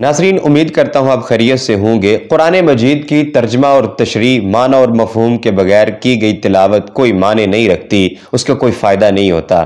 ناظرین امید کرتا ہوں آپ خیریت سے ہوں گے قرآن مجید کی ترجمہ اور تشریح معنی اور مفہوم کے بغیر کی گئی تلاوت کوئی معنی نہیں رکھتی اس کا کوئی فائدہ نہیں ہوتا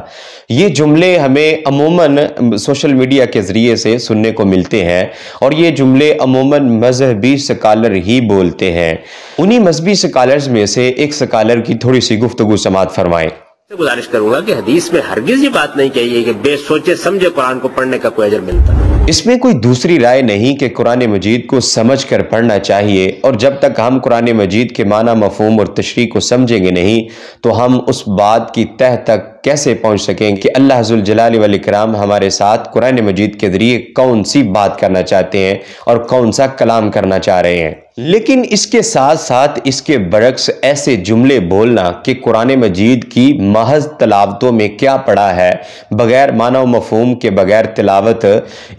یہ جملے ہمیں عموماً سوشل میڈیا کے ذریعے سے سننے کو ملتے ہیں اور یہ جملے عموماً مذہبی سکالر ہی بولتے ہیں انہی مذہبی سکالرز میں سے ایک سکالر کی تھوڑی سی گفتگو سماعت فرمائیں سے گزارش کروں گا کہ کہ حدیث میں ہرگز یہ بات نہیں بے سوچے سمجھے قرآن کو پڑھنے کا کوئی ملتا اس میں کوئی دوسری رائے نہیں کہ قرآن مجید کو سمجھ کر پڑھنا چاہیے اور جب تک ہم قرآن مجید کے معنی مفہوم اور تشریح کو سمجھیں گے نہیں تو ہم اس بات کی تہ تک کیسے پہنچ سکیں کہ اللہ حضل جلال ولی کرام ہمارے ساتھ قرآن مجید کے ذریعے کون سی بات کرنا چاہتے ہیں اور کون سا کلام کرنا چاہ رہے ہیں لیکن اس کے ساتھ ساتھ اس کے برعکس ایسے جملے بولنا کہ قرآن مجید کی محض تلاوتوں میں کیا پڑا ہے بغیر معنی و مفہوم کے بغیر تلاوت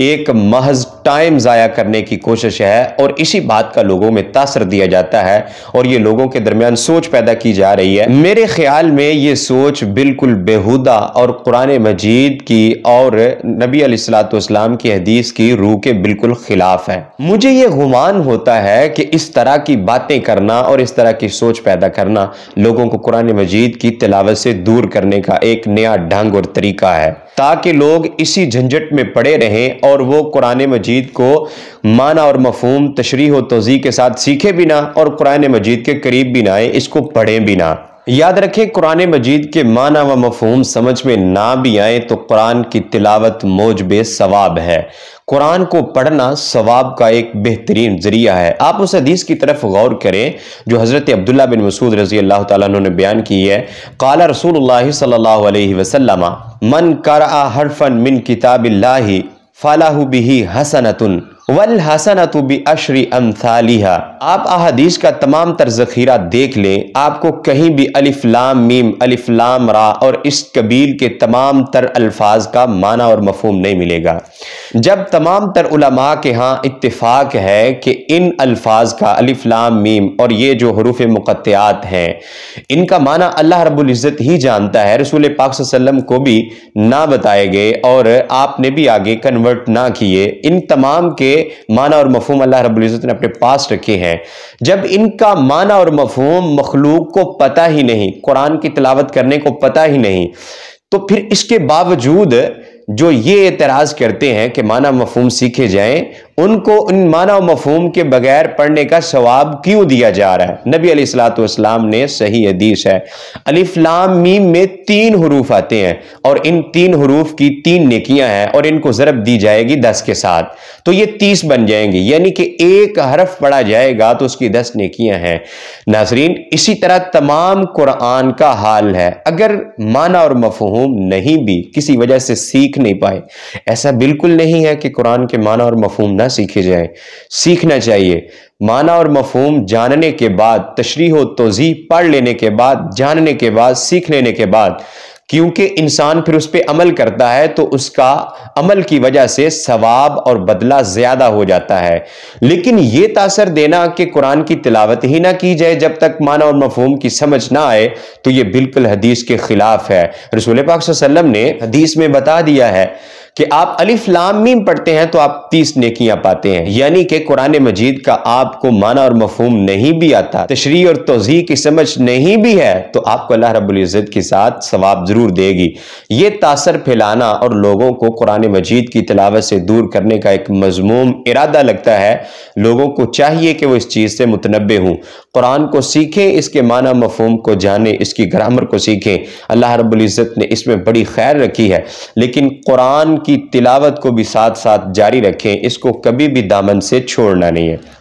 ایک محض ٹائم ضائع کرنے کی کوشش ہے اور اسی بات کا لوگوں میں تاثر دیا جاتا ہے اور یہ لوگوں کے درمیان سوچ پیدا کی جا رہی ہے میرے خیال میں یہ سوچ بالکل بےحدہ اور قرآن مجید کی اور نبی علیہ السلاۃ والسلام کی حدیث کی روح کے بالکل خلاف ہے مجھے یہ گمان ہوتا ہے کہ اس طرح کی باتیں کرنا اور اس طرح کی سوچ پیدا کرنا لوگوں کو قرآن مجید کی تلاوت سے دور کرنے کا ایک نیا ڈھنگ اور طریقہ ہے تاکہ لوگ اسی جھنجٹ میں پڑے رہیں اور وہ قرآن مجید کو معنی اور مفہوم تشریح و توضیح کے ساتھ سیکھے بھی نہ اور قرآن مجید کے قریب بھی نہ آئیں اس کو پڑھیں بھی نہ یاد رکھیں قرآن مجید کے معنی و مفہوم سمجھ میں نہ بھی آئیں تو قرآن کی تلاوت موج بے ثواب ہے قرآن کو پڑھنا ثواب کا ایک بہترین ذریعہ ہے آپ اس حدیث کی طرف غور کریں جو حضرت عبداللہ بن مسعود رضی اللہ تعالیٰ عنہ نے بیان کی ہے قال رسول اللہ صلی اللہ علیہ وسلم من کرآ حرفا من کتاب اللہ فلاح بہی حسنتن ولحسن تو بھی اشری آپ احادیث کا تمام تر ذخیرہ دیکھ لیں آپ کو کہیں بھی الف لام میم الف لام را اور اس قبیل کے تمام تر الفاظ کا معنی اور مفہوم نہیں ملے گا جب تمام تر علماء کے ہاں اتفاق ہے کہ ان الفاظ کا الف لام میم اور یہ جو حروف مقطعات ہیں ان کا معنی اللہ رب العزت ہی جانتا ہے رسول پاک صلی اللہ علیہ وسلم کو بھی نہ بتائے گئے اور آپ نے بھی آگے کنورٹ نہ کیے ان تمام کے معنی اور مفہوم اللہ رب العزت نے اپنے پاس جب ان کا معنی اور مفہوم مخلوق کو پتہ ہی نہیں قرآن کی تلاوت کرنے کو پتا ہی نہیں تو پھر اس کے باوجود جو یہ اعتراض کرتے ہیں کہ معنی مفہوم سیکھے جائیں ان کو ان معنی و مفہوم کے بغیر پڑھنے کا ثواب کیوں دیا جا رہا ہے نبی علیہ السلط اسلام نے صحیح حدیث ہے لام میم میں تین حروف آتے ہیں اور ان تین حروف کی تین نیکیاں ہیں اور ان کو ضرب دی جائے گی دس کے ساتھ تو تو یہ تیس بن جائیں یعنی کہ ایک حرف جائے گا اس کی دس نیکیاں ہیں ناظرین اسی طرح تمام قرآن کا حال ہے اگر معنی اور مفہوم نہیں بھی کسی وجہ سے سیکھ نہیں پائے ایسا بالکل نہیں ہے کہ قرآن کے معنی اور مفہوم نہ سیکھے جائیں سیکھنا چاہیے معنی اور مفہوم جاننے کے بعد تشریح و توضیح پڑھ لینے کے بعد جاننے کے بعد سیکھ لینے کے بعد کیونکہ انسان پھر اس پہ عمل کرتا ہے تو اس کا عمل کی وجہ سے ثواب اور بدلہ زیادہ ہو جاتا ہے لیکن یہ تاثر دینا کہ قرآن کی تلاوت ہی نہ کی جائے جب تک معنی اور مفہوم کی سمجھ نہ آئے تو یہ بالکل حدیث کے خلاف ہے رسول پاک صلی اللہ علیہ وسلم نے حدیث میں بتا دیا ہے کہ آپ الف لام میم پڑھتے ہیں تو آپ تیس نیکیاں پاتے ہیں یعنی کہ قرآن مجید کا آپ کو معنی اور مفہوم نہیں بھی آتا تشریح اور توضیح کی سمجھ نہیں بھی ہے تو آپ کو اللہ رب العزت کے ساتھ ثواب ضرور دے گی یہ تاثر پھیلانا اور لوگوں کو قرآن مجید کی تلاوت سے دور کرنے کا ایک مضموم ارادہ لگتا ہے لوگوں کو چاہیے کہ وہ اس چیز سے متنبع ہوں قرآن کو سیکھیں اس کے معنی مفہوم کو جانے گرامر کو سیکھیں اللہ رب العزت نے اس میں بڑی خیر رکھی ہے لیکن قرآن کی تلاوت کو بھی ساتھ ساتھ جاری رکھیں اس کو کبھی بھی دامن سے چھوڑنا نہیں ہے